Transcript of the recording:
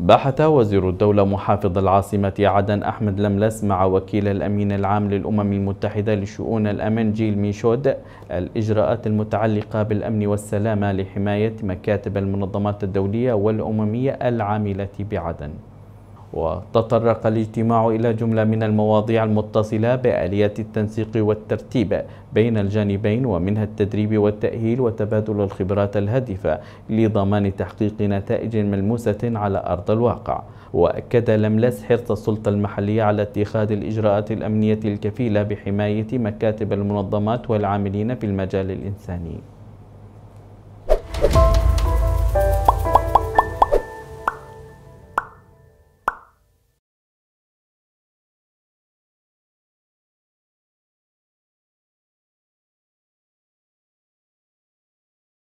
بحث وزير الدولة محافظ العاصمة عدن أحمد لملس مع وكيل الأمين العام للأمم المتحدة لشؤون الأمن جيل ميشود الإجراءات المتعلقة بالأمن والسلامة لحماية مكاتب المنظمات الدولية والأممية العاملة بعدن وتطرق الاجتماع إلى جملة من المواضيع المتصلة بآليات التنسيق والترتيب بين الجانبين ومنها التدريب والتأهيل وتبادل الخبرات الهادفة لضمان تحقيق نتائج ملموسة على أرض الواقع وأكد لملس حرص السلطة المحلية على اتخاذ الإجراءات الأمنية الكفيلة بحماية مكاتب المنظمات والعاملين في المجال الإنساني